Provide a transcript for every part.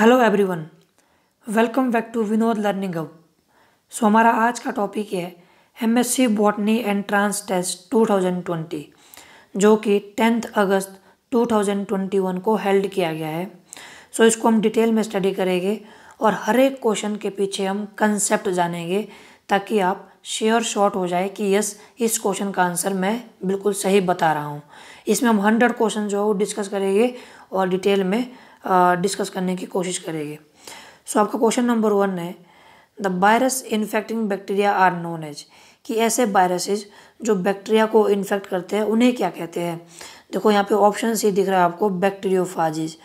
Hello everyone welcome back to Vinod learning अब so हमारा आज का टॉपिक है एमएससी बॉटनी एंट्रांस टेस्ट 2020 जो कि टेंथ अगस्त 2021 को हेल्ड किया गया है सो so, इसको हम डिटेल में स्टडी करेंगे और हर एक क्वेश्चन के पीछे हम कंसेप्ट जानेंगे ताकि आप श्योर शॉर्ट हो जाए कि यस इस क्वेश्चन का आंसर मैं बिल्कुल सही बता रहा हूँ इसमें हम हंड्रेड क्वेश्चन जो है वो डिस्कस करेंगे और डिटेल में डिस्कस करने की कोशिश करेंगे सो आपका क्वेश्चन नंबर वन है the virus infecting bacteria are known as कि ऐसे वायरसेज जो बैक्टीरिया को इन्फेक्ट करते हैं उन्हें क्या कहते हैं देखो यहाँ पे ऑप्शन सी दिख रहा है आपको bacteriophages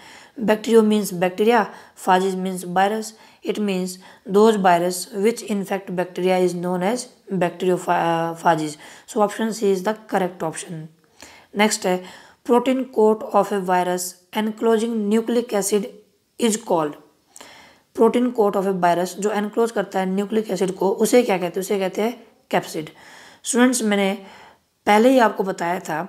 bacterio means bacteria phages means virus it means those virus which infect bacteria is known as bacteriophages so option C is the correct option next है protein coat of a virus enclosing nucleic acid is called protein coat of a virus जो enclose करता है nucleic acid को उसे क्या कहते हैं उसे कहते हैं कैप्सिड स्टूडेंट्स मैंने पहले ही आपको बताया था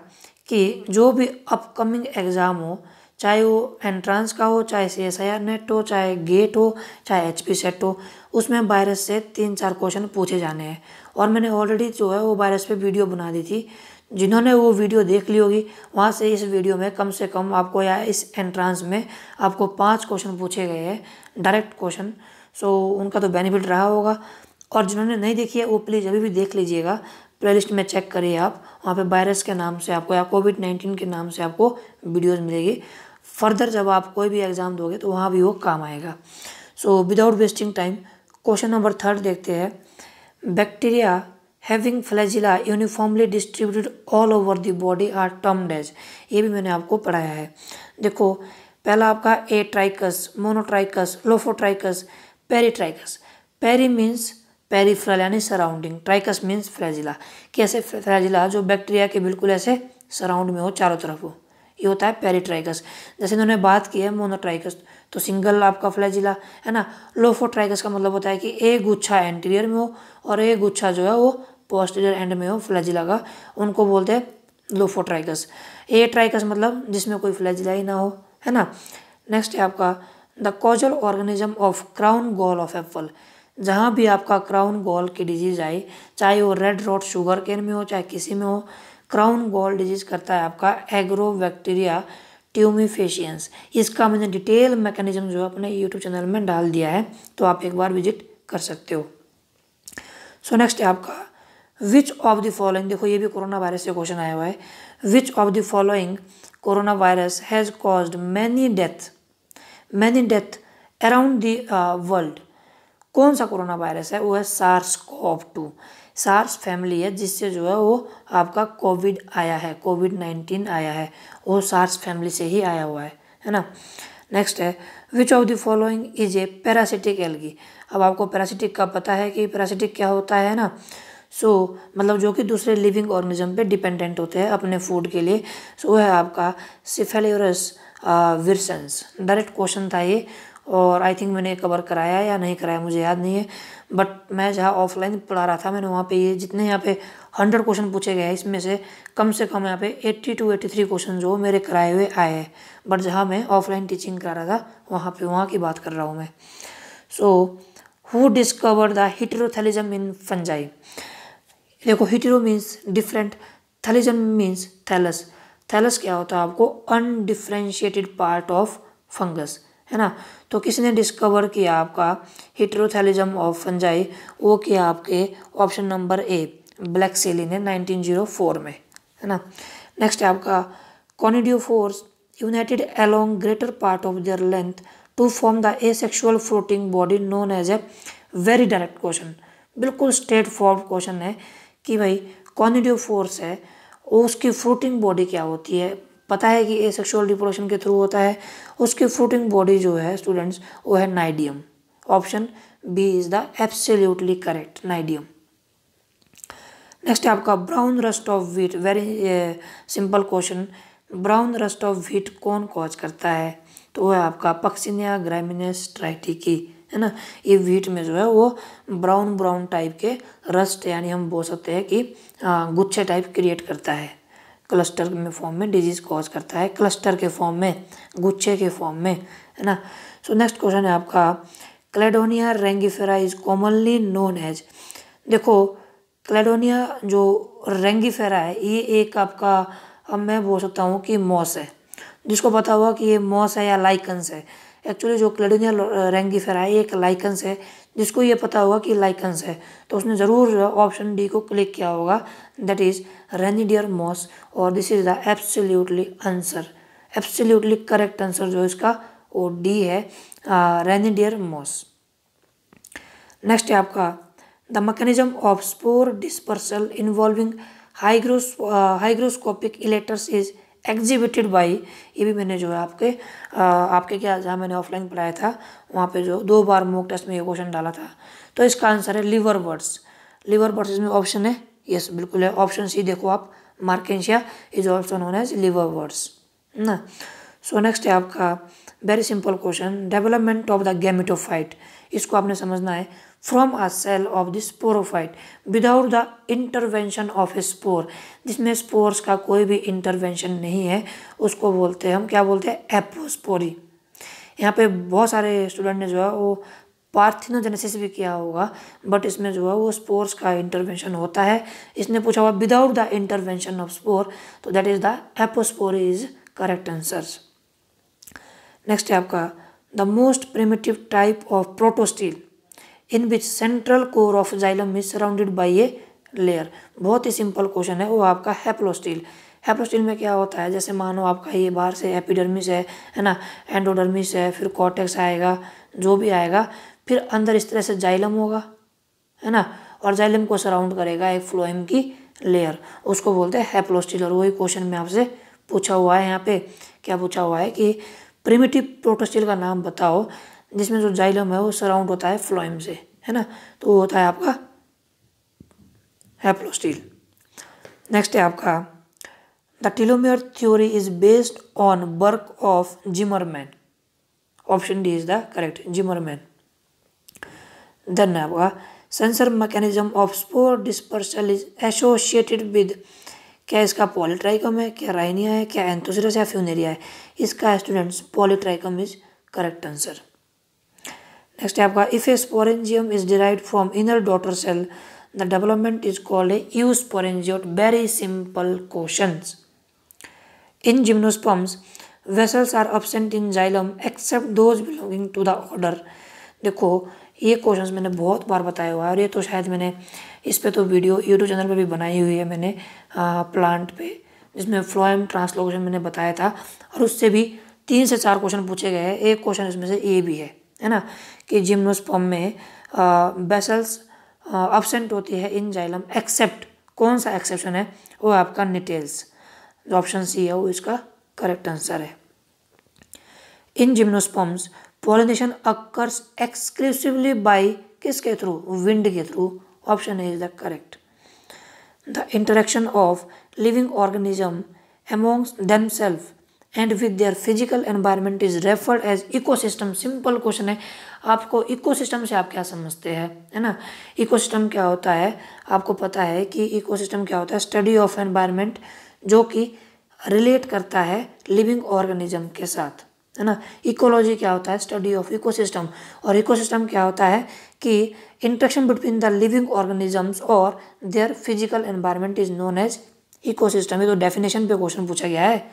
कि जो भी अपकमिंग एग्ज़ाम हो चाहे वो एंट्रांस का हो चाहे C S I R NET हो चाहे गेट हो चाहे एच पी सेट हो उसमें वायरस से तीन चार क्वेश्चन पूछे जाने हैं और मैंने ऑलरेडी जो है वो वायरस पे वीडियो बना दी थी जिन्होंने वो वीडियो देख ली होगी वहाँ से इस वीडियो में कम से कम आपको या इस एंट्रांस में आपको पांच क्वेश्चन पूछे गए हैं डायरेक्ट क्वेश्चन सो उनका तो बेनिफिट रहा होगा और जिन्होंने नहीं देखी है वो प्लीज़ अभी भी देख लीजिएगा प्लेलिस्ट में चेक करिए आप वहाँ पे वायरस के नाम से आपको या कोविड नाइन्टीन के नाम से आपको वीडियोज़ मिलेगी फर्दर जब आप कोई भी एग्ज़ाम दोगे तो वहाँ भी वो काम आएगा so without wasting time question number third देखते हैं bacteria having flagella uniformly distributed all over the body are termed as ये भी मैंने आपको पढ़ाया है देखो पहला आपका atrichous monotrichous lophotrichous peritrichous peri means peripheral यानी सराउंडिंग ट्राइकस मीन्स फ्लैजिला कैसे फ्लैजिला जो बैक्टीरिया के बिल्कुल ऐसे सराउंड में हो चारों तरफ हो ये होता है पेरीट्राइकस जैसे इन्होंने बात की है मोनोट्राइकस तो सिंगल आपका फ्लैजिला है ना लोफोट्राइकस का मतलब होता है कि एक गुच्छा एंटीरियर में हो और एक गुच्छा जो है वो पोस्टीरियर एंड में हो फ्लैजिला का उनको बोलते हैं लोफोट्राइकस ए ट्राइकस मतलब जिसमें कोई फ्लैजिला ही ना हो है ना नेक्स्ट है आपका the causal organism of crown gall of apple जहाँ भी आपका क्राउन गोल की डिजीज़ आए चाहे वो रेड रोट शुगर केन में हो चाहे किसी में हो क्राउन गॉल डिजीज करता है आपका एग्रो बैक्टीरिया ट्यूमिफेशियंस इसका मैंने डिटेल मैकेनिज्म जो अपने यूट्यूब चैनल में डाल दिया है तो आप एक बार विजिट कर सकते हो सो नेक्स्ट है आपका विच ऑफ द फॉलोइंग देखो ये भी कोरोना वायरस से क्वेश्चन आया हुआ है which of the following corona virus has cause many death many death around the world कौन सा कोरोना वायरस है वो है SARS CoV two SARS family है जिससे जो है वो आपका कोविड आया है कोविड नाइन्टीन आया है वो सार्स फैमिली से ही आया हुआ है है ना नेक्स्ट है which of the following is a parasitic algae अब आपको पैरासिटिक का पता है कि पैरासिटिक क्या होता है ना सो so, मतलब जो कि दूसरे लिविंग ऑर्गेनिज्म पे डिपेंडेंट होते हैं अपने फूड के लिए सो so, है आपका सिफेलोरस विरसन्स डायरेक्ट क्वेश्चन था ये और आई थिंक मैंने कवर कराया या नहीं कराया मुझे याद नहीं है बट मैं जहाँ ऑफलाइन पढ़ा रहा था मैंने वहाँ पे ये जितने यहाँ पे हंड्रेड क्वेश्चन पूछे गए हैं इसमें से कम से कम यहाँ पे eighty two eighty three question जो मेरे कराए हुए आए हैं बट जहाँ मैं ऑफलाइन टीचिंग करा रहा था वहाँ पे वहाँ की बात कर रहा हूँ मैं so who discover the heterothallism in fungi देखो hetero means different thallism means thallus thallus क्या होता है आपको अनडिफ्रेंशिएटेड पार्ट ऑफ फंगस है ना तो किसने डिस्कवर किया आपका हिट्रोथैलिज्म ऑफ फंजाई वो किया आपके ऑप्शन नंबर ए ब्लैक सेली ने 1904 में है ना नेक्स्ट आपका conidiophores united along greater part of their length to form the asexual floating body known as a very direct question बिल्कुल स्ट्रेट फॉर्म क्वेश्चन है कि भाई फोर्स है उसकी फ्लोटिंग बॉडी क्या होती है पता है कि ए सेक्शुअल रिप्रोडक्शन के थ्रू होता है उसकी फ्रूटिंग बॉडी जो है स्टूडेंट्स वो है nidium option B is the absolutely correct nidium next है आपका brown rust of wheat very simple question brown rust of wheat कौन कॉज करता है तो वह आपका पक्सिनिया ग्रामिनस ट्राइटिकी है ना ये व्हीट में जो है वो ब्राउन ब्राउन टाइप के रस्ट यानी हम बोल सकते हैं कि हाँ, गुच्छे टाइप क्रिएट करता है क्लस्टर में फॉर्म में डिजीज कॉज करता है क्लस्टर के फॉर्म में गुच्छे के फॉर्म में है ना सो नेक्स्ट क्वेश्चन है आपका Cladonia rangiferina is commonly known as देखो क्लेडोनिया जो रेंगीफेरा है ये एक आपका अब मैं बोल सकता हूँ कि मॉस है जिसको पता हुआ कि ये मॉस है या लाइकन्स है एक्चुअली जो रेंगी रेंगीफेराई एक लाइकन्स है जिसको ये पता होगा कि लाइकन्स है तो उसने ज़रूर ऑप्शन डी को क्लिक किया होगा दैट इज़ रेनिडियर मॉस और this is the absolutely answer absolutely correct answer जो इसका वो डी है रेनीडियर मॉस नेक्स्ट है आपका the mechanism of spore dispersal involving hygros hygroscopic elaters is exhibited by ये भी मैंने जो है आपके आ, आपके क्या जहाँ मैंने ऑफलाइन पढ़ाया था वहाँ पे जो दो बार मोक टेस्ट में ये क्वेश्चन डाला था तो इसका आंसर है लिवर बर्ड्स लिवर बर्ड्स इसमें ऑप्शन है यस बिल्कुल है ऑप्शन सी देखो आप मार्केशिया इज ऑप्शन होना है लिवर बर्ड्स ना सो नेक्स्ट है आपका very simple question development of the phyte इसको आपने समझना है from a cell of the sporophyte without the intervention of a spore जिसमें spores का कोई भी intervention नहीं है उसको बोलते हैं हम क्या बोलते हैं एपोस्पोरी यहाँ पे बहुत सारे स्टूडेंट ने जो है वो पार्थिनोजेनेसिस भी किया होगा बट इसमें जो है वो स्पोर्स का इंटरवेंशन होता है इसने पूछा हुआ without the intervention of spore तो that is the apospory is correct answer next है आपका the most primitive type of protostele in which central core of xylem is surrounded by a layer बहुत ही सिंपल क्वेश्चन है वो आपका हैप्लोस्टील हैप्लोस्टील में क्या होता है जैसे मानो आपका ये बाहर से एपिडर्मिस है है ना एंडोडर्मिस है फिर कॉटेक्स आएगा जो भी आएगा फिर अंदर इस तरह से जाइलम होगा है ना और जाइलम को सराउंड करेगा एक फ्लोएम की लेयर उसको बोलते हैं हैप्लोस्टील और वही क्वेश्चन में आपसे पूछा हुआ है यहाँ पे क्या पूछा हुआ है कि प्रिमिटिव प्रोटोस्टील का नाम बताओ जिसमें जो जाइलम है वो सराउंड होता है फ्लोइम से है ना तो वो होता है आपका हैप्लोस्टील नेक्स्ट है आपका the telome theory is based on work of Zimmermann option D is the correct Zimmermann then आपका censer mechanism of spore dispersal is associated with क्या इसका पॉलीट्राइकम है क्या राइनिया है क्या एंथोसिरस या फ्यूनेरिया है इसका students Polytrichum is correct answer next है आपका if a sporangium is derive from inner daughter cell the development is called a eusporangiate very simple question in gymnosperms vessels are absent in xylem except those belonging to the order देखो ये question मैंने बहुत बार बताया हुआ है और ये तो शायद मैंने इस पर तो वीडियो यूट्यूब चैनल पर भी बनाई हुई है मैंने आ, प्लांट पे जिसमें फ्लोएम ट्रांसलोकेशन मैंने बताया था और उससे भी तीन से चार क्वेश्चन पूछे गए हैं एक क्वेश्चन इसमें से ए भी है है ना कि जिम्नोस्पर्म में बेसल्स अब्सेंट होती है इन जाइलम एक्सेप्ट कौन सा एक्सेप्शन है वो आपका निटेल्स ऑप्शन सी है वो इसका करेक्ट आंसर है in gymnosperms pollination occurs exclusively by किसके थ्रू विंड के through option A is the correct the interaction of living organism amongst self and with their physical environment is referred as ecosystem simple question है आपको ecosystem से आप क्या समझते हैं है ना इकोसिस्टम क्या होता है आपको पता है कि इकोसिस्टम क्या होता है स्टडी ऑफ एनवायरनमेंट जो कि रिलेट करता है लिविंग ऑर्गेनिज्म के साथ है ना इकोलॉजी क्या होता है स्टडी ऑफ इकोसिस्टम और इकोसिस्टम क्या होता है कि interaction between the living organisms और their physical environment is known as ecosystem ये तो डेफिनेशन पे क्वेश्चन पूछा गया है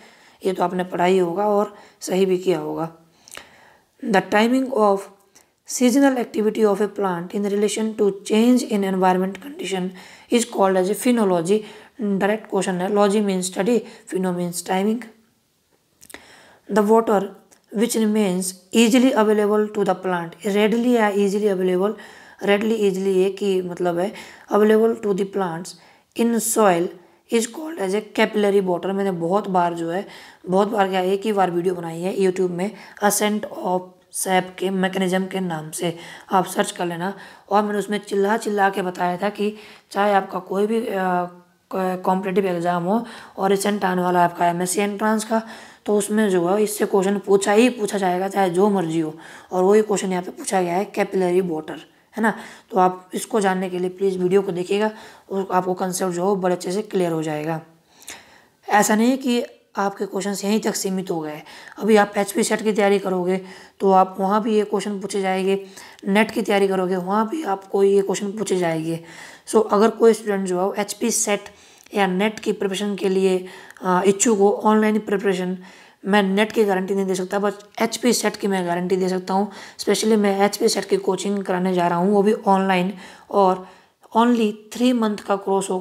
ये तो आपने पढ़ा ही होगा और सही भी किया होगा the timing of seasonal activity of a plant in relation to change in environment condition is called as a phenology direct question है logy means study pheno means timing the water which remains easily available to the plant readily या easily available readily easily ये कि मतलब है available to the plants in soil is called as a capillary water मैंने बहुत बार जो है बहुत बार क्या एक ही बार वीडियो बनाई है यूट्यूब में असेंट ऑफ सैप के मैकेनिज्म के नाम से आप सर्च कर लेना और मैंने उसमें चिल्ला चिल्ला के बताया था कि चाहे आपका कोई भी कॉम्पिटेटिव एग्ज़ाम हो और रिसेंट आने वाला आपका एम एस सी एंट्रांस का तो उसमें जो है इससे क्वेश्चन पूछा ही पूछा जाएगा चाहे जो मर्जी हो और वही क्वेश्चन यहाँ पे पूछा गया है कैपिलरी बॉटर है ना तो आप इसको जानने के लिए प्लीज़ वीडियो को देखिएगा और आपको कंसेप्ट जो हो बड़े अच्छे से क्लियर हो जाएगा ऐसा नहीं है कि आपके क्वेश्चन यहीं तक सीमित हो गए अभी आप एच पी सेट की तैयारी करोगे तो आप वहाँ भी ये क्वेश्चन पूछे जाएंगे नेट की तैयारी करोगे वहाँ भी आपको ये क्वेश्चन पूछे जाएंगे सो अगर कोई स्टूडेंट जो है एच पी सेट या नेट की प्रिपरेशन के लिए इच्छुक हो ऑनलाइन प्रिपरेशन मैं नेट की गारंटी नहीं दे सकता बस एच पी सेट की मैं गारंटी दे सकता हूँ स्पेशली मैं एच पी सेट की कोचिंग कराने जा रहा हूँ वो भी ऑनलाइन और ओनली थ्री मंथ का कोर्स हो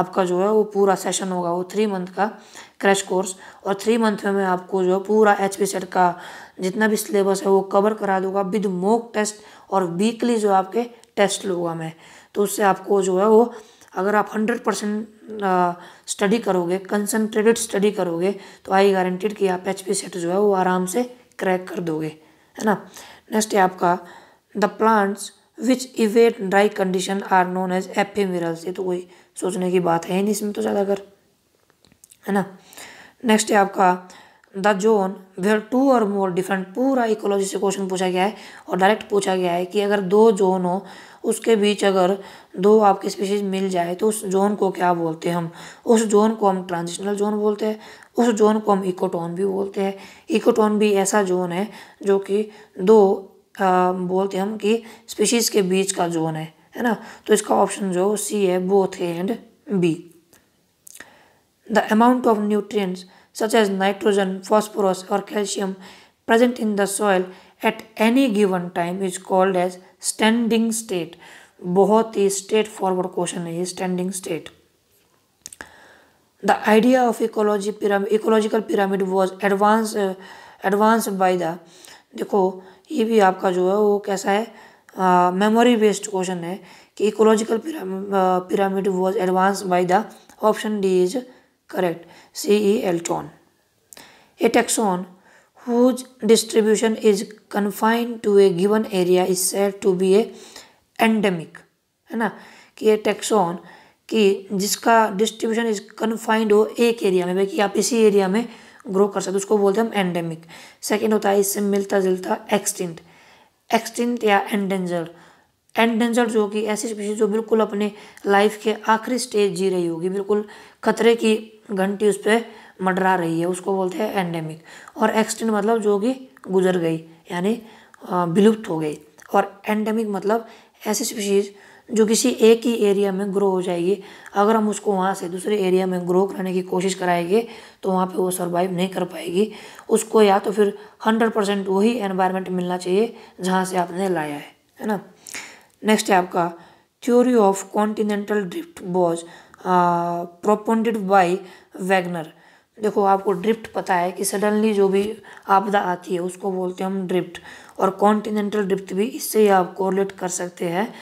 आपका जो है वो पूरा सेशन होगा वो थ्री मंथ का क्रैश कोर्स और थ्री मंथ में मैं आपको जो है पूरा एच पी सेट का जितना भी सिलेबस है वो कवर करा दूंगा विद मोक टेस्ट और वीकली जो आपके टेस्ट लूँगा मैं तो उससे आपको जो है वो अगर आप 100 परसेंट स्टडी करोगे कंसनट्रेटेड स्टडी करोगे तो आई गारंटेड कि आप एच पी सेट जो है वो आराम से क्रैक कर दोगे है ना नेक्स्ट है आपका the plants which evade dry condition are known as ephemerals ये तो कोई सोचने की बात है नहीं इसमें तो ज़्यादा कर है ना नेक्स्ट है आपका द जोन वेयर टू और मोर डिफरेंट पूरा इकोलॉजी से क्वेश्चन पूछा गया है और डायरेक्ट पूछा गया है कि अगर दो जोन हो उसके बीच अगर दो आपकी स्पीशीज मिल जाए तो उस जोन को क्या बोलते हैं हम उस जोन को हम ट्रांजिशनल जोन बोलते हैं उस जोन को हम इकोटोन भी बोलते हैं इकोटोन भी ऐसा जोन है जो कि दो आ, बोलते हम कि स्पीशीज़ के बीच का जोन है है ना तो इसका ऑप्शन जो सी है both A and B the amount of nutrients such as nitrogen phosphorus और calcium present in the soil at any given time is called as standing state बहुत ही स्टेट फॉरवर्ड क्वेश्चन है ये standing state the idea of ecology pyramid ecological pyramid was advance advance by the देखो ये भी आपका जो है वो कैसा है मेमोरी बेस्ड क्वेश्चन है कि ecological pyramid was advance by the option D is correct C E Elton a taxon whose distribution is confined to a given area is said to be a endemic है ना कि ये taxon कि जिसका distribution is confined हो एक area में भाई कि आप इसी एरिया में ग्रो कर सकते हो उसको बोलते हैं हम एंडेमिक सेकेंड होता है इससे मिलता जुलता एक्सटिंट एक्सटिंट या एंडेंजर्ड एंडेंजर्ड जो कि ऐसी स्पीशीज जो बिल्कुल अपने लाइफ के आखिरी स्टेज जी रही होगी बिल्कुल खतरे की घंटी उस पर मडरा रही है उसको बोलते हैं एंडेमिक और एक्सटिन मतलब जो कि गुजर गई यानी विलुप्त हो गई और एंडेमिक मतलब ऐसी स्पीशीज़ जो किसी एक ही एरिया में ग्रो हो जाएगी अगर हम उसको वहाँ से दूसरे एरिया में ग्रो कराने की कोशिश कराएंगे तो वहाँ पे वो सर्वाइव नहीं कर पाएगी उसको या तो फिर हंड्रेड परसेंट वही एनवायरनमेंट मिलना चाहिए जहाँ से आपने लाया है है ना नेक्स्ट है आपका theory of continental drift was propounded by Wegener देखो आपको ड्रिफ्ट पता है कि सडनली जो भी आपदा आती है उसको बोलते हैं हम ड्रिफ्ट और कॉन्टिनेंटल ड्रिफ्ट भी इससे ही आप कोरलेट कर सकते हैं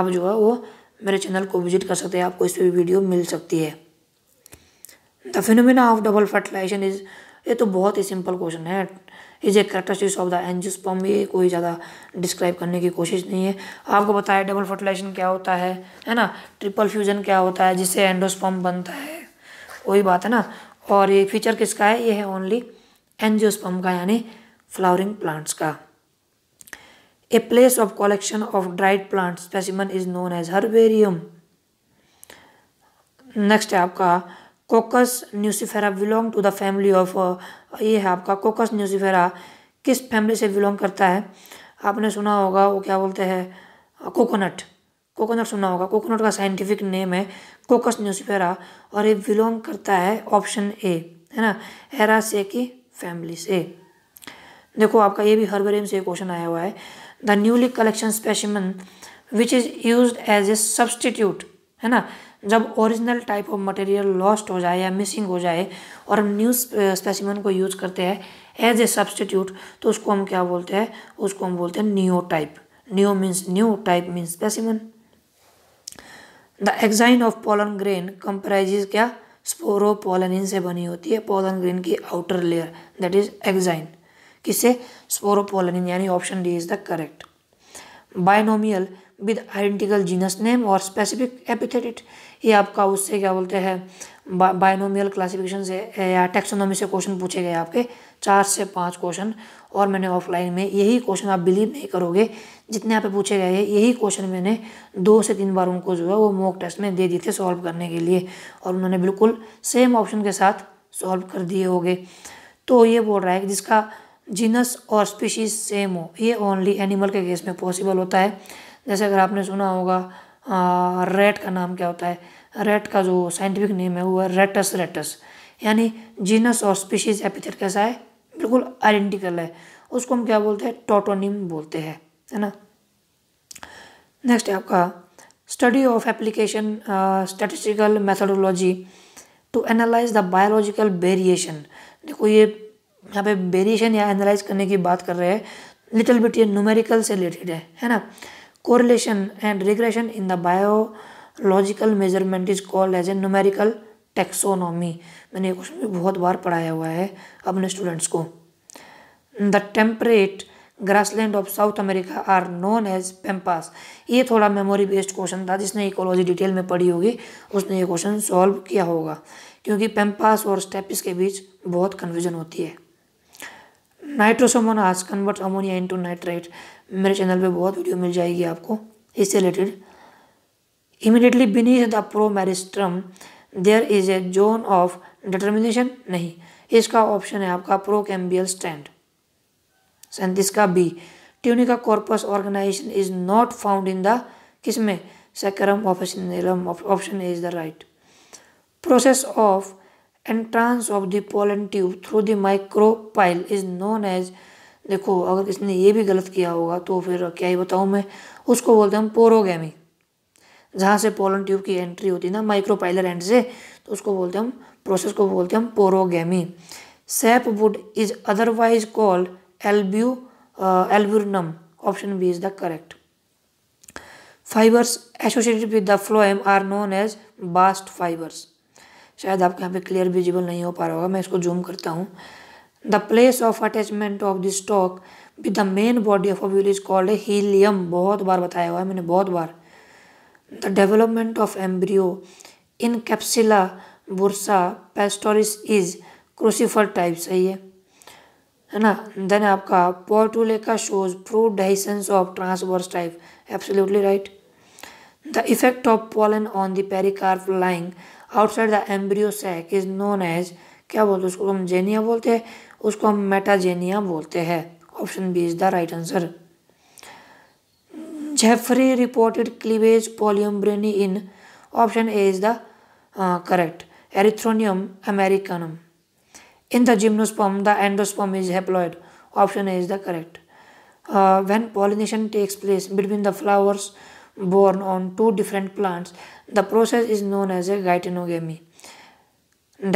आप जो है वो मेरे चैनल को विजिट कर सकते हैं आपको इस पर भी वीडियो मिल सकती है the phenomena of double fertilization is ये तो बहुत ही सिंपल क्वेश्चन है is a characteristics of the angiosperm ये कोई ज़्यादा डिस्क्राइब करने की कोशिश नहीं है आपको बताया डबल फर्टिलाइजेशन क्या होता है है ना ट्रिपल फ्यूजन क्या होता है जिससे एंडोस्पर्म बनता है वही बात है ना और ये फीचर किसका है ये है ओनली एनजियोस्पम का यानी फ्लावरिंग प्लांट्स का a place of collection of dried plants specimen is known as herbarium next है आपका Cocos nucifera belong to the family of ये है आपका कोकस न्यूसीफेरा किस फैमिली से बिलोंग करता है आपने सुना होगा वो क्या बोलते हैं कोकोनट कोकोनट सुना होगा कोकोनट का साइंटिफिक नेम है कोकस न्यूसिफेरा और ये बिलोंग करता है ऑप्शन ए है ना हेरा से की फैमिली से देखो आपका ये भी हर्बेरियम से क्वेश्चन आया हुआ है the newly collection specimen which is use as a substitute है ना जब original type of material lost हो जाए या मिसिंग हो जाए और हम न्यू स्पेसिमन को यूज करते हैं एज ए सब्सटीट्यूट तो उसको हम क्या बोलते हैं उसको हम बोलते हैं neotype neo means new type means specimen the exine of pollen grain comprises क्या स्पोरोपोलनिन से बनी होती है पोलन ग्रेन की outer layer that is exine किससे स्पोरोपोलनिन यानी option D is the correct binomial with identical genus name और specific epithet ये आपका उससे क्या बोलते हैं बायनोमियल क्लासिफिकेशन से या टेक्सोनॉमी से क्वेश्चन पूछे गए आपके चार से पाँच क्वेश्चन और मैंने ऑफलाइन में यही क्वेश्चन आप बिलीव नहीं करोगे जितने यहाँ पे पूछे गए हैं यही क्वेश्चन मैंने दो से तीन बार उनको जो है वो मॉक टेस्ट में दे दिए थे सॉल्व करने के लिए और उन्होंने बिल्कुल सेम ऑप्शन के साथ सॉल्व कर दिए होंगे तो ये बोल रहा है कि जिसका जीनस और स्पीशीज सेम हो ये ओनली एनिमल के केस में पॉसिबल होता है जैसे अगर आपने सुना होगा रेड का नाम क्या होता है रेट का जो साइंटिफिक नेम है वो है रेटस रेटस यानी जीनस और स्पीशीज एपिथेट कैसा है बिल्कुल आइडेंटिकल है उसको हम क्या बोलते हैं टोटोनिम बोलते हैं है ना नेक्स्ट है आपका study of application statistical methodology to analyse the biological variation देखो ये यहाँ पे वेरिएशन या एनालाइज करने की बात कर रहे हैं लिटिल बिट ये न्यूमेरिकल से रिलेटेड है है ना correlation and regression in the biological measurement is called as a numerical taxonomy मैंने ये क्वेश्चन भी बहुत बार पढ़ाया हुआ है अपने स्टूडेंट्स को the temperate grassland of South America are known as Pampas ये थोड़ा मेमोरी बेस्ड क्वेश्चन था जिसने इकोलॉजी डिटेल में पढ़ी होगी उसने ये क्वेश्चन सॉल्व किया होगा क्योंकि पेम्पास और स्टेपिस के बीच बहुत कन्फ्यूजन होती है Nitrosomonas convert ammonia into nitrate मेरे चैनल पे बहुत वीडियो मिल जाएगी आपको इससे related immediately beneath the promeristem there is a zone of determination नहीं इसका ऑप्शन है आपका प्रो कैम्बियल स्टैंड सैंतीस का B tunica corpus organization is not found in the किसमें Saccharum officinarum option is the right process of entrance of the pollen tube through the micropyle is known as देखो अगर इसने ये भी गलत किया होगा तो फिर क्या ही बताऊँ मैं उसको बोलते हैं पोरोगैमी जहाँ से पोलन ट्यूब की एंट्री होती है ना माइक्रोपाइलर एंड से तो उसको बोलते हैं हम प्रोसेस को बोलते हैं हम porogamy sap wood is otherwise called albu alburnum option B is the correct fibres associated with the phloem are known as bast fibres शायद आपके यहाँ पे क्लियर विजिबल नहीं हो पा रहा होगा मैं इसको जूम करता हूँ the place of attachment of this stalk with the main body of a ovule is called a hilum बहुत बार बताया हुआ है मैंने बहुत बार the development of embryo in Capsella bursa pastoris is crucifer type सही है है ना देन आपका का शोज प्रू डाइसेंस of transverse type absolutely right the effect of pollen on the pericarp lying outside the embryo sac is known as क्या बोलते हैं उसको हम जेनिया बोलते हैं उसको हम मेटाजेनिया बोलते हैं option B is the right answer Jeffrey reported cleavage polyembryony. in option A is the uh, correct Erythronium americanum. In the gymnosperm, the endosperm is haploid. Option A is the correct. Uh, when pollination takes place between the flowers born on two different plants, the process is known as a gytenogamy.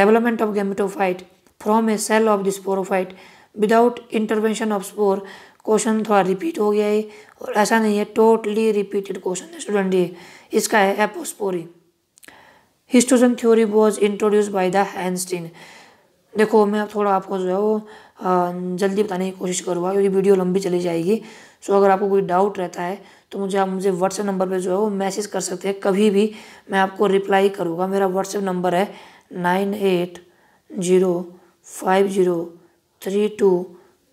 Development of gametophyte from a cell of the sporophyte without intervention of spore question थोड़ा repeat हो गया है और ऐसा नहीं है totally repeated question है student ये इसका है apospory histogen theory was introduce by the Hanstein देखो मैं थोड़ा आपको जो है वो जल्दी बताने की कोशिश करूँगा क्योंकि वीडियो लंबी चली जाएगी सो अगर आपको कोई डाउट रहता है तो मुझे आप मुझे व्हाट्सएप नंबर पे जो है वो मैसेज कर सकते हैं कभी भी मैं आपको रिप्लाई करूँगा मेरा व्हाट्सएप नंबर है nine eight zero five zero three two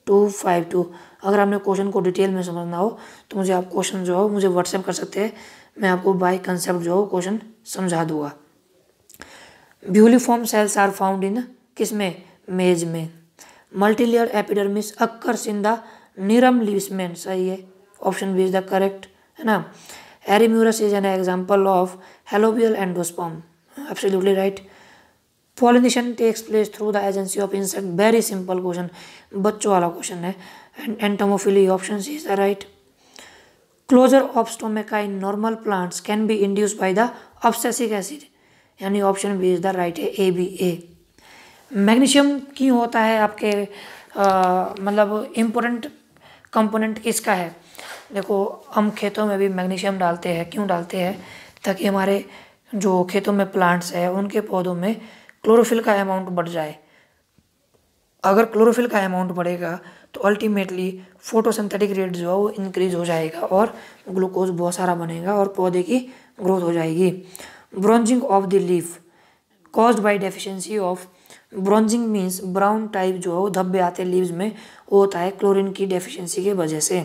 two five two अगर आपने क्वेश्चन को डिटेल में समझना हो तो मुझे आप क्वेश्चन जो हो मुझे व्हाट्सएप कर सकते हैं मैं आपको बाय कंसेप्ट जो हो क्वेश्चन समझा दूंगा bulliform cells are found in किस में मेज में मल्टीलेयर एपिडर्मिस अक्कर सिंदा निरम लिवस सही है option B is the correct है ना Eremurus is an example of helobial endosperm absolutely right pollination takes place through the agency of insect very simple question बच्चों वाला question है and entomophily options is the right. Closure of stomaca in normal plants can be induced by the obsessic acid यानी option B is the right है A B A magnesium क्यों होता है आपके आ, मतलब इम्पोर्टेंट कंपोनेंट किसका है देखो हम खेतों में भी मैग्नीशियम डालते हैं क्यों डालते हैं ताकि हमारे जो खेतों में प्लांट्स है उनके पौधों में क्लोरोफिल का अमाउंट बढ़ जाए अगर क्लोरोफिल का अमाउंट बढ़ेगा तो अल्टीमेटली फोटोसिंथेटिक रेट जो है वो इंक्रीज हो जाएगा और ग्लूकोज बहुत सारा बनेगा और पौधे की ग्रोथ हो जाएगी bronzing of the leaf cause by deficiency of bronzing means brown type जो है वो धब्बे आते लीव्स में वो होता है क्लोरिन की डेफिशिएंसी के वजह से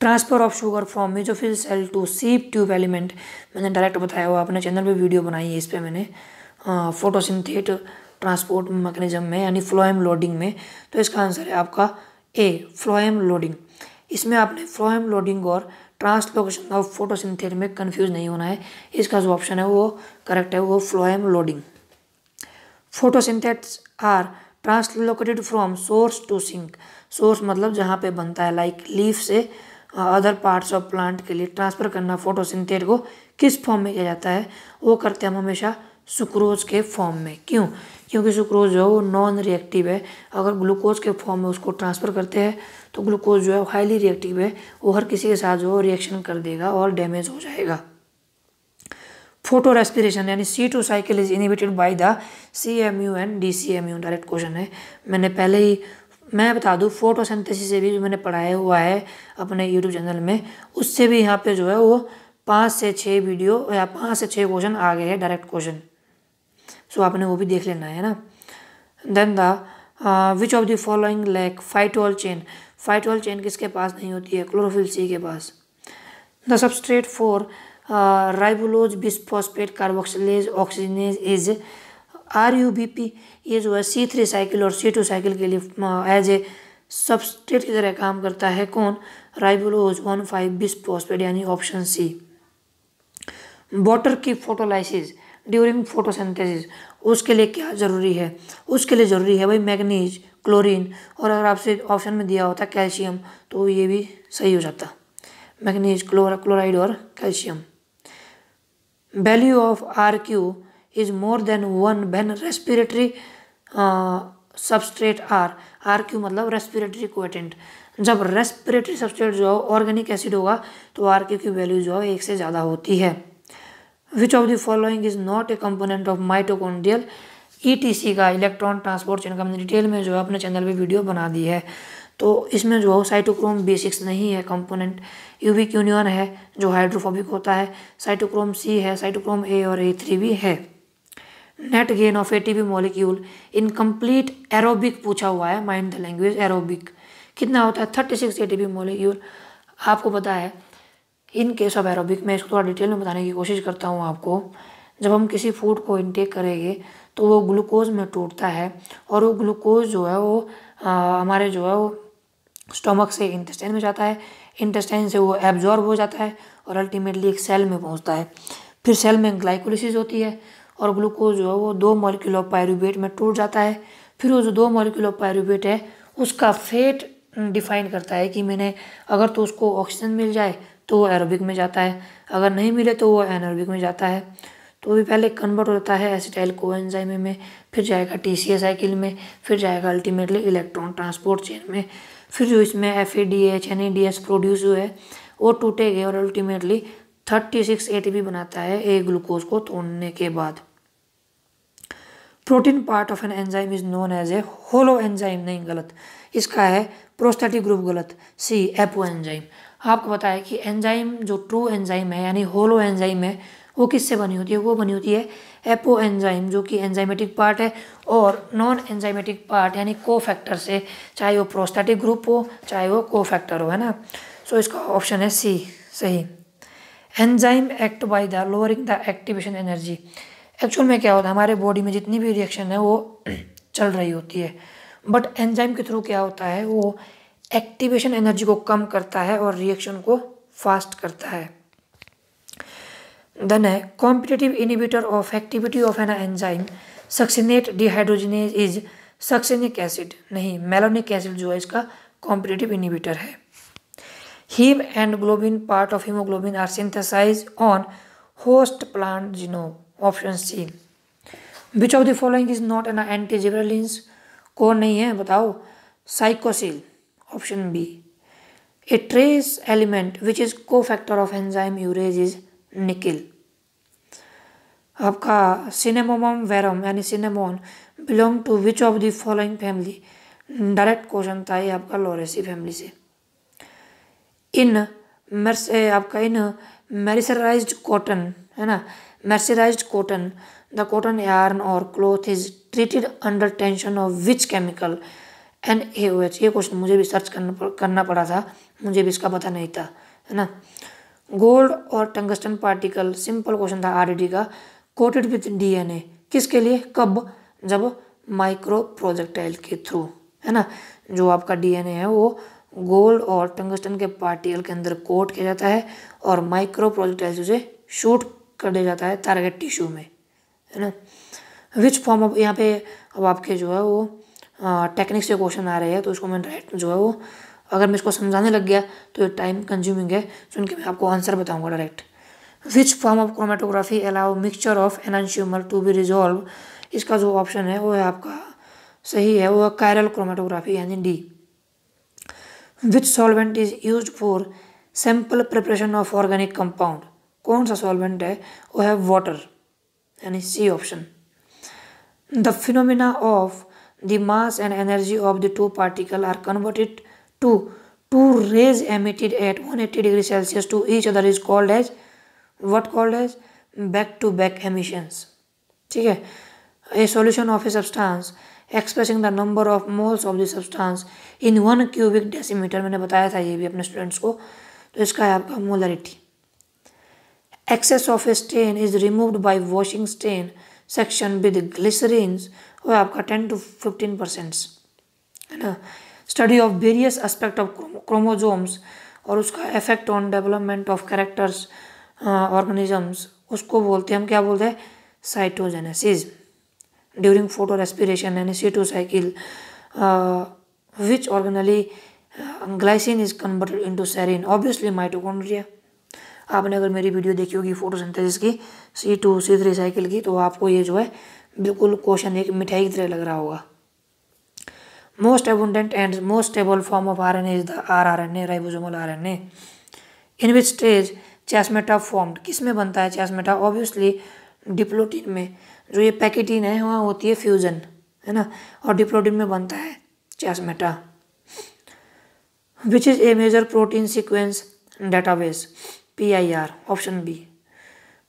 transfer of sugar from mesophyll cell to sieve tube element मैंने डायरेक्ट बताया हुआ अपने चैनल पे वीडियो बनाई है इस पर मैंने फोटोसिंथेट हाँ, ट्रांसपोर्ट मैकेनिज्म में यानी फ्लोएम लोडिंग में तो इसका आंसर है आपका ए फ्लोएम लोडिंग इसमें आपने फ्लोएम लोडिंग और ट्रांसलोकेशन ऑफ फोटोसिंथेट में कन्फ्यूज नहीं होना है इसका जो ऑप्शन है वो करेक्ट है वो phloem loading photosynthates are translocated from source to sink source मतलब जहाँ पे बनता है लाइक like लीफ से अदर पार्ट्स ऑफ प्लांट के लिए ट्रांसफ़र करना फोटोसिंथेट को किस फॉर्म में किया जाता है वो करते हम हमेशा सुक्रोज के फॉर्म में क्यों क्योंकि सुक्रोज जो है वो नॉन रिएक्टिव है अगर ग्लूकोज के फॉर्म में उसको ट्रांसफ़र करते हैं तो ग्लूकोज जो है हाईली रिएक्टिव है वो हर किसी के साथ जो रिएक्शन कर देगा और डैमेज हो जाएगा फोटो रेस्पिरेशन यानी C two cycle is inhibited by the C M U and D C M U direct question है मैंने पहले ही मैं बता दूँ फोटोसिंथेसिस से भी जो मैंने पढ़ाया हुआ है अपने यूट्यूब चैनल में उससे भी यहाँ पे जो है वो पाँच से छः वीडियो या पाँच से छः क्वेश्चन आ गए हैं डायरेक्ट क्वेश्चन सो आपने वो भी देख लेना है ना then the which of the following lack phytol chain phytol chain किसके पास नहीं होती है क्लोरोफिल सी के पास the substrate for ribulose bisphosphate carboxylase oxygenase is R U B P ये जो है सी थ्री साइकिल और सी टू साइकिल के लिए एज ए सबस्ट्रेट की तरह काम करता है कौन राइबुलोज वन फाइव बिस्फॉस्पेट यानी ऑप्शन सी वॉटर की फोटोलाइसिस ड्यूरिंग फोटोसिंथेसिस उसके लिए क्या ज़रूरी है उसके लिए ज़रूरी है भाई मैग्नीज क्लोरीन और अगर आपसे ऑप्शन में दिया होता कैल्शियम तो ये भी सही हो जाता मैग्नीज क्लोर क्लोराइड और calcium value of R Q is more than one when respiratory substrate are R Q मतलब रेस्पिरेटरी कोटेंट जब रेस्पिरेटरी सबस्ट्रेट जो ऑर्गेनिक एसिड होगा तो आर क्यू की वैल्यू जो है एक से ज़्यादा होती है which of the following is not a component of mitochondrial ETC e का इलेक्ट्रॉन ट्रांसपोर्ट चेन का मैंने डिटेल में जो है अपने चैनल पे वीडियो बना दी है तो इसमें जो है साइटोक्रोम बी सिक्स नहीं है कंपोनेंट यूबिक यूनियन है जो हाइड्रोफोबिक होता है साइटोक्रोम सी है साइटोक्रोम ए और ए थ्री भी है net gain of A T P molecule in complete aerobic पूछा हुआ है माइंड द लैंग्वेज एरोबिक कितना होता है thirty six A T P molecule आपको पता है इन केस ऑफ एरोबिक मैं इसको थोड़ा डिटेल में बताने की कोशिश करता हूँ आपको जब हम किसी फूड को इनटेक करेंगे तो वो ग्लूकोज में टूटता है और वो ग्लूकोज जो है वो हमारे जो है वो स्टोमक से इंटेस्टाइन में जाता है इंटेस्टाइन से वो एब्जॉर्ब हो जाता है और अल्टीमेटली एक सेल में पहुँचता है फिर सेल में ग्लाइकोलिसिस होती है और ग्लूकोज जो है वो दो मॉलिक्यूल ऑफ पायरूबेट में टूट जाता है फिर वो जो दो मॉलिक्यूल ऑफ पायरूबेट है उसका फेट डिफाइन करता है कि मैंने अगर तो उसको ऑक्सीजन मिल जाए तो वो एरोबिक में जाता है अगर नहीं मिले तो वो एनोरबिक में जाता है तो भी पहले कन्वर्ट होता है एसिटाइल को एनजाइम में फिर जाएगा टी सी साइकिल में फिर जाएगा अल्टीमेटली इलेक्ट्रॉन ट्रांसपोर्ट चेन में फिर जो इसमें F A D H N E D S produce हुए वो वो गए और ultimately thirty six A T बनाता है ए ग्लूकोज को तोड़ने के बाद protein part of an enzyme is known as a holoenzyme नहीं गलत इसका है प्रोस्टेटिक ग्रुप गलत सी एपो एंजाइम आपको बताया कि एंजाइम जो ट्रू एंजाइम है यानी होलो एंजाइम है वो किससे बनी होती है वो बनी होती है एपो एंजाइम जो कि एंजाइमेटिक पार्ट है और नॉन एंजाइमेटिक पार्ट यानी को फैक्टर से चाहे वो प्रोस्टेटिक ग्रुप हो चाहे वो को फैक्टर हो है ना सो so, इसका ऑप्शन है सी सही enzyme act by the lowering the activation energy actual में क्या होता है हमारे बॉडी में जितनी भी रिएक्शन है वो चल रही होती है बट एंजाइम के थ्रू क्या होता है वो एक्टिवेशन एनर्जी को कम करता है और रिएक्शन को फास्ट करता है देन है competitive inhibitor of activity of an enzyme succinate dehydrogenase is succinic acid नहीं मेलोनिक एसिड जो है इसका कॉम्पिटेटिव इनिबिटर है haem and globin part of haemoglobin are synthesise on host plant genome option C which of the following is not an antigibberellins कौन नहीं है बताओ cycocel option b a trace element which is cofactor of enzyme urease is nickel आपका cinnamomum verum यानी cinnamon belong to which of the following family direct question था ये आपका लोरेसी family से इन मर्स आपका इन मेरिसराइज कॉटन है ना mercerised cotton the cotton yarn और cloth is treated under tension of which chemical N A O H ये क्वेश्चन मुझे भी सर्च करना करना पड़ा था मुझे भी इसका पता नहीं था है ना गोल्ड और टंगस्टन पार्टिकल सिंपल क्वेश्चन था आर का कोटेड विथ डीएनए किसके लिए कब जब माइक्रो प्रोजेक्टाइल के थ्रू है ना जो आपका डीएनए है वो गोल्ड और टंगस्टन के पार्टिकल के अंदर कोट किया जाता है और माइक्रो प्रोजेक्टाइल उसे शूट कर दिया जाता है टारगेट टिश्यू में है ना विच फॉर्म ऑफ यहाँ पे अब आपके जो है वो टेक्निक से क्वेश्चन आ रहे हैं तो उसको मैं डायरेक्ट जो है वो अगर मैं इसको समझाने लग गया तो टाइम कंज्यूमिंग है सुन तो के मैं आपको आंसर बताऊंगा direct which form of chromatography allow mixture of enantiomer to be resolve इसका जो ऑप्शन है वो है आपका सही है वो है कायरल क्रोमेटोग्राफी यानी D which solvent is use for sample preparation of organic compound कौन सा सॉल्वेंट है वो है वाटर यानी C option the phenomena of the mass and energy of the two particle are converted to two rays emitted at 180 degree celsius to each other is called as what called as back to back emissions ठीक है a solution of a substance expressing the number of moles of the substance in one cubic decimeter मैंने बताया था ये भी अपने students को तो इसका है आपका molarity excess of a stain is removed by washing stain section with glycerins वो आपका टेन टू फिफ्टीन परसेंट्स है ना study of various aspect of chromosomes और उसका effect on development of characters organisms उसको बोलते हैं हम क्या बोलते हैं साइटोजेनेसिस ड्यूरिंग फोटो रेस्पिरेशन यानी C two cycle which organelle glycine is converted into serine obviously mitochondria आपने अगर मेरी वीडियो देखी होगी फोटोसिंथेसिस की C two C three cycle की तो आपको ये जो है बिल्कुल क्वेश्चन एक मिठाई की तरह लग रहा होगा most and R N most the R R N A the R N A in which stage chiasmata form किस में बनता है चैसमेटा ऑब्वियसली डिप्लोटीन में जो ये पैकेटिन है वहाँ होती है फ्यूजन है ना और डिप्लोटीन में बनता है chiasmata which is a major protein sequence database P I R option B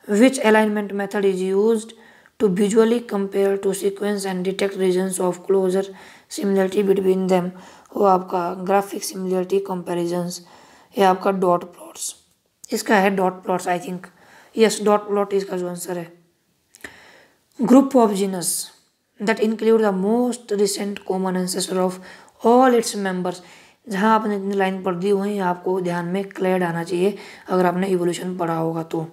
which alignment method is use to visually compare two sequence and detect region of closer similarity between them वो आपका graphic similarity comparisons या आपका dot plots इसका है dot plots I think yes dot plot इसका जो answer है group of genus that include the most recent common ancestor of all its members जहाँ आपने इतनी लाइन पढ़ दी वहीं आपको ध्यान में क्लैड आना चाहिए अगर आपने इवोल्यूशन पढ़ा होगा तो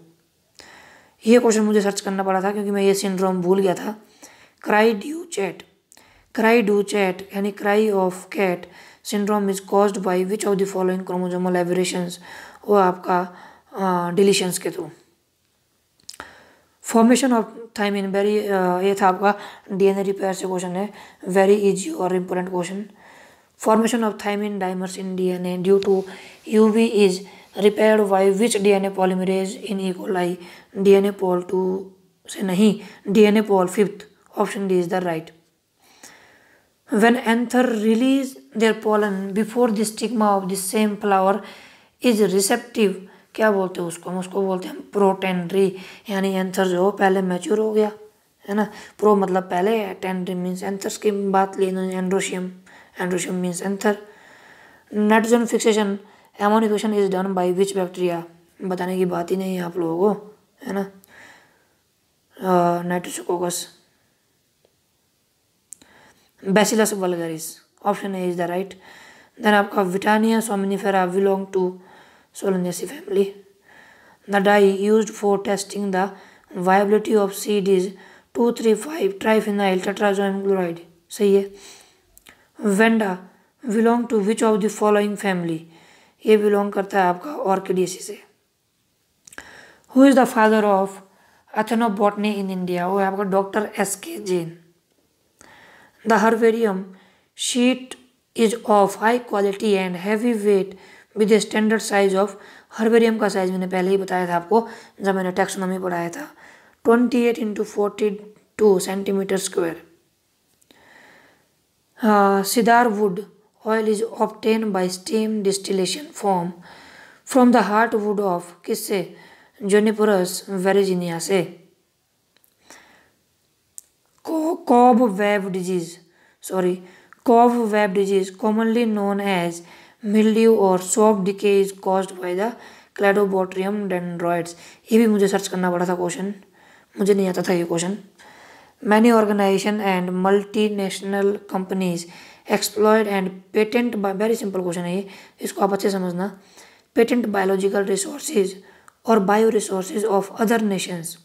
ये क्वेश्चन मुझे सर्च करना पड़ा था क्योंकि मैं ये सिंड्रोम भूल गया था cri du chat cri du chat यानी cry of cat syndrome is cause by which of the following chromosomal aberrations वो आपका डिलीशंस के through formation of thymine very ये था आपका डी एन ए रिपेयर से क्वेश्चन है वेरी इजी और important question formation of thymine dimers in dna due to uv is repaired by which dna polymerase in e coli dna pol 2 से नहीं DNA pol fifth option D is the right when anther release their pollen before the stigma of the same flower is receptive क्या बोलते हैं उसको हम उसको बोलते हैं प्रोटेंड्री यानी एंथर जो पहले मैच्योर हो गया है ना प्रो मतलब पहले टेंड्री मीन्स एंथर्स की बात ली इन्होंने androecium androecium means anther nitrogen fixation ammonification is done by which bacteria बताने की बात ही नहीं है आप लोगों को है ना nitrosococcus bacillus vulgaris option A is the right then आपका withania somnifera belong to solanaceae family the dye use for testing the viability of seed is two three five triphenyl tetrazolium chloride सही है vanda belong to which of the following family ये belong करता है आपका orchidaceae से who is the father of ethnobotany in India वो है आपका doctor S K Jain the हर्वेरियम sheet is of high quality and heavy weight with a standard size of herbarium का size मैंने पहले ही बताया था आपको जब मैंने टेक्सोनॉमी पढ़ाया था twenty eight into forty two centimetre square cedar wood oil is obtain by steam distillation form from the heartwood of किससे जोनिपुरस वेरेजिनिया से cobweb disease sorry cobweb disease commonly known as mildew और soft decay is cause by the cladobotryum dendroides ये भी मुझे search करना पड़ा था question मुझे नहीं आता था ये question Many organizations and multinational companies exploited and patent very simple question है ये इसको आप अच्छे समझना पेटेंट बायोलॉजिकल रिसोर्सेज और bioresources of other nations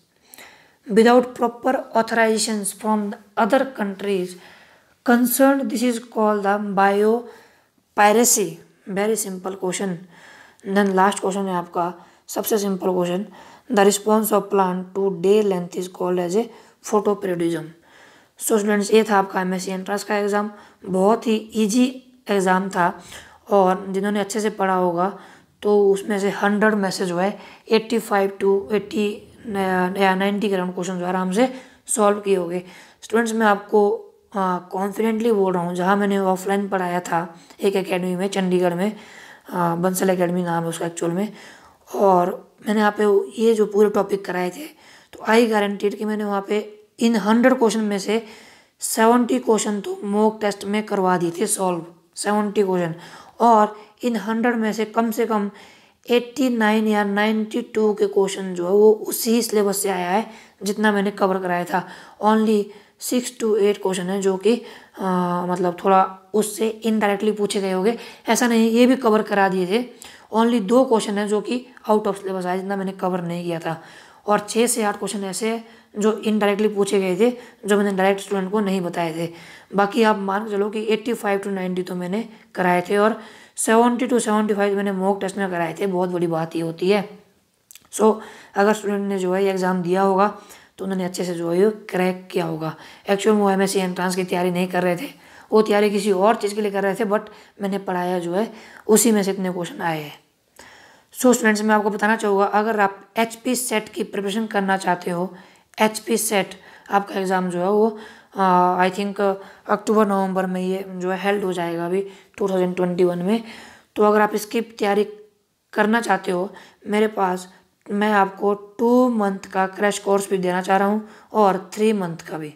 without proper authorisation from other countries concern this is called the biopiracy very simple question then last question है आपका सबसे simple question the response of plant to day length is called as a photoperiodism so students ये था आपका M S C entrance का exam बहुत ही easy exam था और जिन्होंने अच्छे से पढ़ा होगा तो उसमें से हंड्रेड में से जो है एट्टी फाइव टू एट्टी या नाइन्टी के राउंड क्वेश्चन जो आराम से सॉल्व किए होंगे स्टूडेंट्स मैं आपको कॉन्फिडेंटली बोल रहा हूँ जहाँ मैंने ऑफलाइन पढ़ाया था एक एकेडमी में चंडीगढ़ में बंसल एकेडमी नाम है उसका एक्चुअल में और मैंने यहाँ पे ये जो पूरे टॉपिक कराए थे तो आई गारंटीड कि मैंने वहाँ पे इन हंड्रेड क्वेश्चन में से सेवेंटी क्वेश्चन तो मॉक टेस्ट में करवा दिए थे सॉल्व सेवेंटी क्वेश्चन और इन हंड्रेड में से कम से कम एट्टी नाइन या नाइन्टी टू के क्वेश्चन जो है वो उसी सिलेबस से आया है जितना मैंने कवर कराया था only six to eight question है जो कि मतलब थोड़ा उससे इनडायरेक्टली पूछे गए होंगे ऐसा नहीं ये भी कवर करा दिए थे ओनली दो क्वेश्चन है जो कि आउट ऑफ सिलेबस आया जितना मैंने कवर नहीं किया था और छः से आठ क्वेश्चन ऐसे जो इनडायरेक्टली पूछे गए थे जो मैंने डायरेक्ट स्टूडेंट को नहीं बताए थे बाकी आप मान के चलो कि 85 टू 90 तो मैंने कराए थे और 70 टू 75 मैंने मॉक टेस्ट में कराए थे बहुत बड़ी बात ये होती है सो so, अगर स्टूडेंट ने जो है एग्ज़ाम दिया होगा तो उन्होंने अच्छे से जो है क्रैक किया होगा एक्चुअल वो एम एस एंट्रांस की तैयारी नहीं कर रहे थे वो तैयारी किसी और चीज़ के लिए कर रहे थे बट मैंने पढ़ाया जो है उसी में से इतने क्वेश्चन आए हैं सो स्टूडेंट्स मैं आपको बताना चाहूँगा अगर आप एच पी सेट की प्रिपरेशन करना चाहते हो एच पी सेट आपका एग्ज़ाम जो है वो आई थिंक अक्टूबर नवंबर में ये जो है हेल्ड हो जाएगा अभी 2021 में तो अगर आप इसकी तैयारी करना चाहते हो मेरे पास मैं आपको टू मंथ का क्रैश कोर्स भी देना चाह रहा हूँ और थ्री मंथ का भी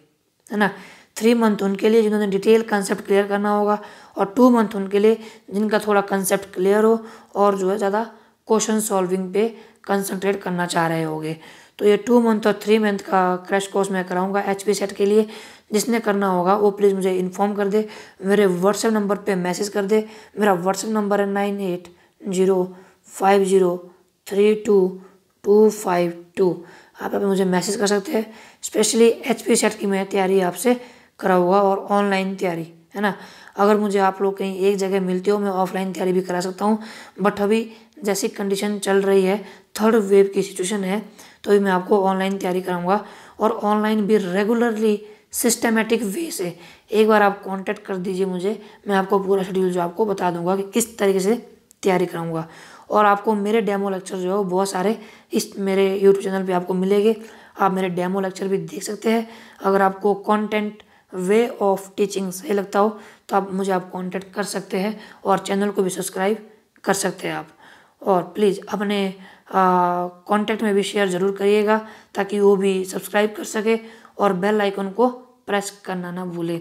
है ना थ्री मंथ उनके लिए जिन्होंने डिटेल कंसेप्ट क्लियर करना होगा और टू मंथ उनके लिए जिनका थोड़ा कंसेप्ट क्लियर हो और जो है ज़्यादा क्वेश्चन सॉल्विंग पे कंसंट्रेट करना चाह रहे होगे तो ये टू मंथ और थ्री मंथ का क्रैश कोर्स मैं कराऊंगा एच पी सेट के लिए जिसने करना होगा वो प्लीज़ मुझे इन्फॉर्म कर दे मेरे व्हाट्सएप नंबर पे मैसेज कर दे मेरा व्हाट्सएप नंबर है nine eight zero five zero three two two five two आप मुझे मैसेज कर सकते हैं स्पेशली एच पी सेट की मैं तैयारी आपसे कराऊँगा और ऑनलाइन तैयारी है ना अगर मुझे आप लोग कहीं एक जगह मिलते हो मैं ऑफलाइन तैयारी भी करा सकता हूँ बट अभी जैसी कंडीशन चल रही है थर्ड वेव की सिचुएशन है तो भी मैं आपको ऑनलाइन तैयारी कराऊंगा और ऑनलाइन भी रेगुलरली सिस्टमेटिक वे से एक बार आप कांटेक्ट कर दीजिए मुझे मैं आपको पूरा शेड्यूल जो आपको बता दूंगा कि किस तरीके से तैयारी कराऊंगा और आपको मेरे डेमो लेक्चर जो है बहुत सारे इस मेरे यूट्यूब चैनल पे आपको मिलेंगे आप मेरे डेमो लेक्चर भी देख सकते हैं अगर आपको कॉन्टेंट वे ऑफ टीचिंग सही लगता हो तो आप मुझे आप कॉन्टेक्ट कर सकते हैं और चैनल को भी सब्सक्राइब कर सकते हैं आप और प्लीज़ अपने कांटेक्ट में भी शेयर ज़रूर करिएगा ताकि वो भी सब्सक्राइब कर सके और बेल आइकन को प्रेस करना ना भूले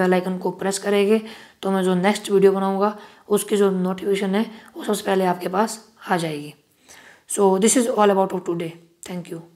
बेल आइकन को प्रेस करेंगे तो मैं जो नेक्स्ट वीडियो बनाऊंगा उसकी जो नोटिफिकेशन है वो सबसे पहले आपके पास आ जाएगी so this is all about of today thank you